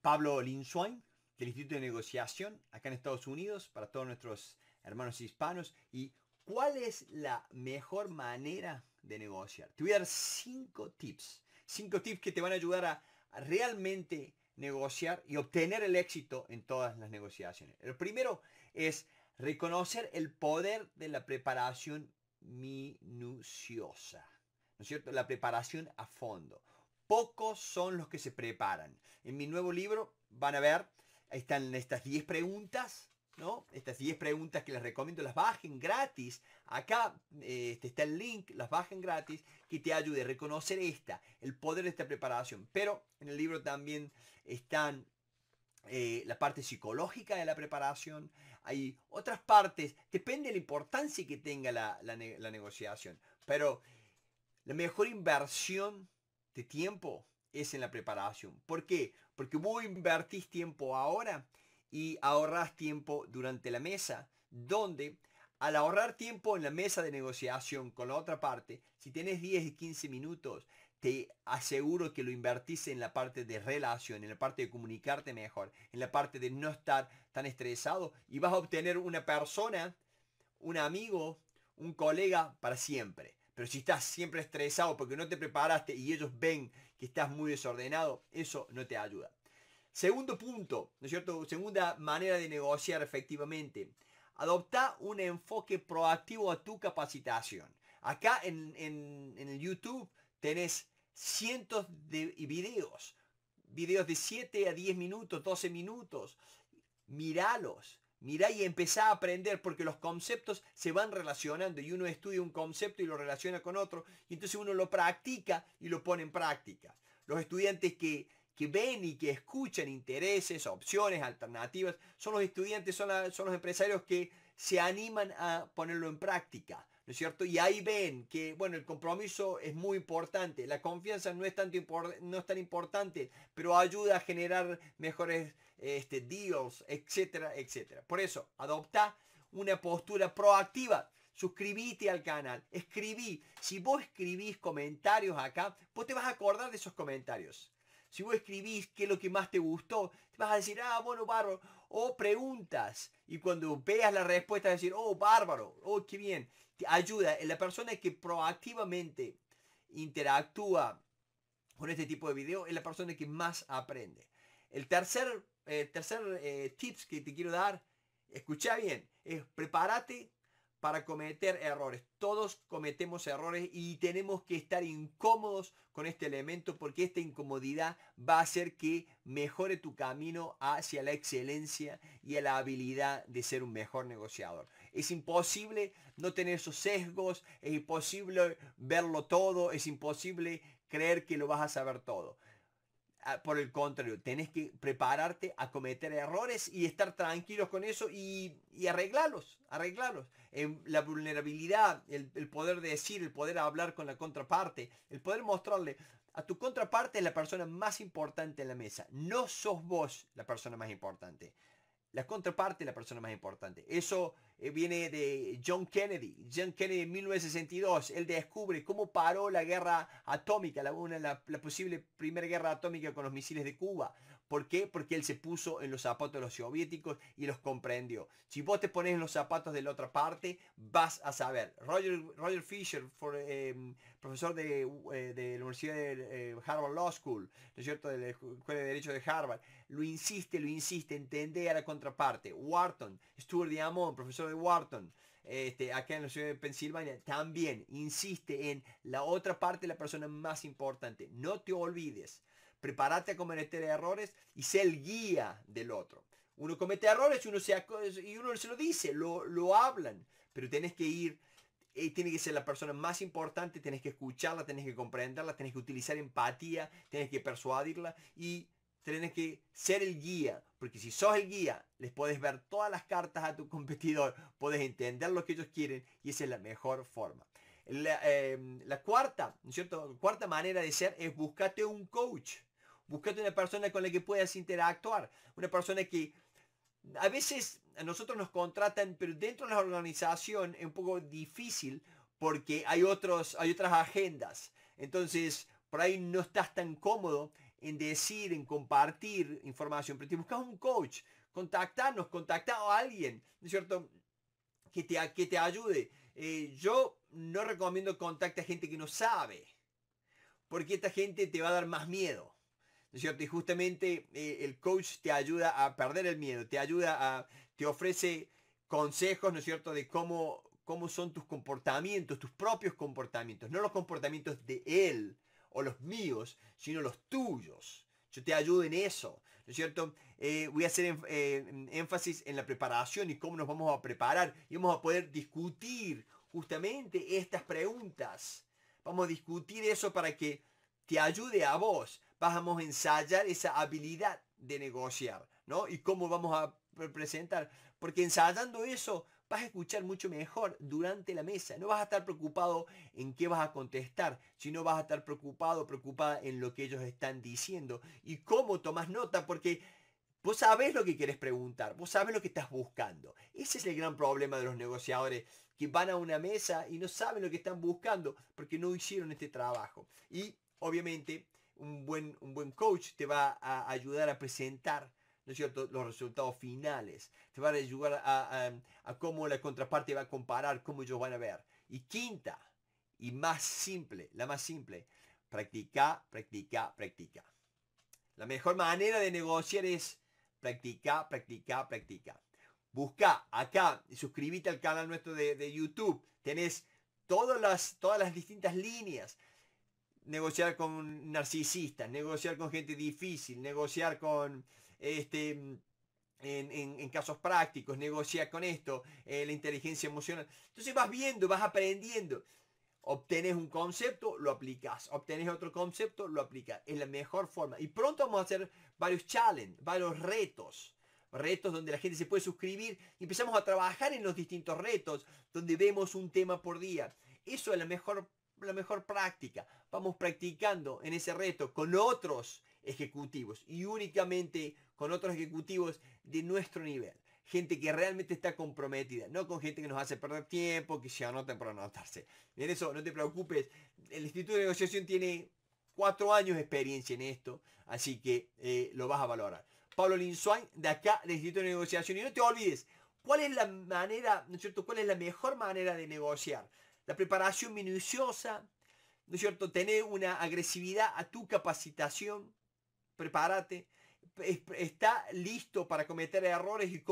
Pablo Linswain del Instituto de Negociación acá en Estados Unidos para todos nuestros hermanos hispanos. ¿Y cuál es la mejor manera de negociar? Te voy a dar cinco tips. Cinco tips que te van a ayudar a realmente negociar y obtener el éxito en todas las negociaciones. El primero es reconocer el poder de la preparación minuciosa. ¿No es cierto? La preparación a fondo. Pocos son los que se preparan. En mi nuevo libro van a ver, están estas 10 preguntas, ¿no? Estas 10 preguntas que les recomiendo, las bajen gratis. Acá eh, este, está el link, las bajen gratis, que te ayude a reconocer esta, el poder de esta preparación. Pero en el libro también están eh, la parte psicológica de la preparación, hay otras partes, depende de la importancia que tenga la negociación, pero la mejor inversión de tiempo es en la preparación. ¿Por qué? Porque vos invertís tiempo ahora y ahorras tiempo durante la mesa, donde al ahorrar tiempo en la mesa de negociación con la otra parte, si tienes 10 y 15 minutos, te aseguro que lo invertís en la parte de relación, en la parte de comunicarte mejor, en la parte de no estar tan estresado y vas a obtener una persona, un amigo, un colega para siempre. Pero si estás siempre estresado porque no te preparaste y ellos ven que estás muy desordenado, eso no te ayuda. Segundo punto, ¿no es cierto? Segunda manera de negociar efectivamente. Adopta un enfoque proactivo a tu capacitación. Acá en, en, en YouTube tenés cientos de videos. Videos de 7 a 10 minutos, 12 minutos. Míralos Mirá y empezá a aprender porque los conceptos se van relacionando y uno estudia un concepto y lo relaciona con otro y entonces uno lo practica y lo pone en práctica. Los estudiantes que, ven y que escuchan intereses, opciones, alternativas, son los estudiantes, son los empresarios que se animan a ponerlo en práctica cierto? Y ahí ven que, bueno, el compromiso es muy importante, la confianza no es, tanto no es tan importante, pero ayuda a generar mejores este, deals, etcétera, etcétera. Por eso, adopta una postura proactiva. Suscribite al canal, escribí. Si vos escribís comentarios acá, vos te vas a acordar de esos comentarios si vos escribís qué es lo que más te gustó, te vas a decir, ah, bueno, bárbaro. O preguntas. Y cuando veas la respuesta, a decir, oh, bárbaro. Oh, qué bien. Te ayuda. La persona que proactivamente interactúa con este tipo de video es la persona que más aprende. El tercer, tercer eh, tips que te quiero dar, escucha bien, es prepárate para cometer errores. Todos cometemos errores y tenemos que estar incómodos con este elemento porque esta incomodidad va a hacer que mejore tu camino hacia la excelencia y a la habilidad de ser un mejor negociador. Es imposible no tener esos sesgos, es imposible verlo todo, es imposible creer que lo vas a saber todo por el contrario, tenés que prepararte a cometer errores y estar tranquilos con eso y, arreglarlos, arreglarlos. la vulnerabilidad, el, el, poder decir, el poder hablar con la contraparte, el poder mostrarle a tu contraparte es la persona más importante en la mesa. No sos vos la persona más importante. La contraparte es la persona más importante. Eso eh, viene de John Kennedy. John Kennedy en 1962, él descubre cómo paró la guerra atómica, la, posible primera guerra atómica con los misiles de Cuba. ¿Por qué? Porque él se puso en los zapatos de los soviéticos y los comprendió. Si vos te pones en los zapatos de la otra parte, vas a saber. Roger, Fisher, em, profesor eh, de, la Universidad de eh, Harvard Law School, ¿no es cierto?, de la Escuela de Derecho de Harvard, lo insiste, lo insiste, entender a la contraparte. Wharton, Stuart Diamond, profesor de Wharton, este, acá en la Universidad de Pensilvania, también insiste en la otra parte de la persona más importante. No te olvides prepárate a cometer errores y sé el guía del otro. Uno comete errores y uno se, y uno se lo dice, lo, hablan, pero tienes que ir y eh, tiene que ser la persona más importante, tienes que escucharla, tienes que comprenderla, tienes que utilizar empatía, tienes que persuadirla y tienes que ser el guía, porque si sos el guía, les puedes ver todas las cartas a tu competidor, puedes entender lo que ellos quieren y esa es la mejor forma. La, em, cuarta, cierto? La cuarta manera de ser es buscarte un coach. Buscate una persona con la que puedas interactuar. Una persona que a veces a nosotros nos contratan, pero dentro de la organización es un poco difícil porque hay, otros, hay otras agendas. Entonces, por ahí no estás tan cómodo en decir, en compartir información, pero te buscas un coach, contactarnos, contactar a alguien, ¿no es cierto? Que te, que te ayude. Eh, yo no recomiendo contactar a gente que no sabe, porque esta gente te va a dar más miedo cierto? Y justamente eh, el coach te ayuda a perder el miedo, te ayuda a, te ofrece consejos, ¿no es cierto?, de cómo, cómo son tus comportamientos, tus propios comportamientos, no los comportamientos de él o los míos, sino los tuyos. Yo te ayudo en eso, ¿no es cierto? Eh, voy a hacer eh, énfasis en la preparación y cómo nos vamos a preparar y vamos a poder discutir justamente estas preguntas. Vamos a discutir eso para que te ayude a vos vamos a ensayar esa habilidad de negociar, ¿no? Y cómo vamos a presentar. Porque ensayando eso vas a escuchar mucho mejor durante la mesa. No vas a estar preocupado en qué vas a contestar, sino vas a estar preocupado, preocupada en lo que ellos están diciendo y cómo tomas nota, porque vos sabés lo que quieres preguntar, vos sabés lo que estás buscando. Ese es el gran problema de los negociadores, que van a una mesa y no saben lo que están buscando porque no hicieron este trabajo. Y obviamente un buen, coach te va a ayudar a presentar ¿no es cierto? los resultados finales. Te va a ayudar a, cómo la contraparte va a comparar, cómo ellos van a ver. Y quinta, y más simple, la más simple, practica, practica, practica. La mejor manera de negociar es practica, practica, practica. Busca acá, suscríbete al canal nuestro de, de YouTube. Tenés todas las, todas las distintas líneas negociar con narcisistas, negociar con gente difícil, negociar con este en, casos prácticos, negociar con esto, eh, la inteligencia emocional. Entonces vas viendo, vas aprendiendo. Obtenés un concepto, lo aplicas. Obtenés otro concepto, lo aplicas. Es la mejor forma. Y pronto vamos a hacer varios challenges, varios retos retos donde la gente se puede suscribir empezamos a trabajar en los distintos retos, donde vemos un tema por día. Eso es la mejor la mejor práctica. Vamos practicando en ese reto con otros ejecutivos y únicamente con otros ejecutivos de nuestro nivel. Gente que realmente está comprometida, no con gente que nos hace perder tiempo, que se anoten por anotarse. En eso no te preocupes, el Instituto de Negociación tiene cuatro años de experiencia en esto, así que eh, lo vas a valorar. Pablo Linzuan de acá, del Instituto de Negociación. Y no te olvides, ¿cuál es la manera, ¿no es cierto? ¿Cuál es la mejor manera de negociar? la preparación minuciosa, ¿no es cierto? Tener una agresividad a tu capacitación, prepárate, está listo para cometer errores y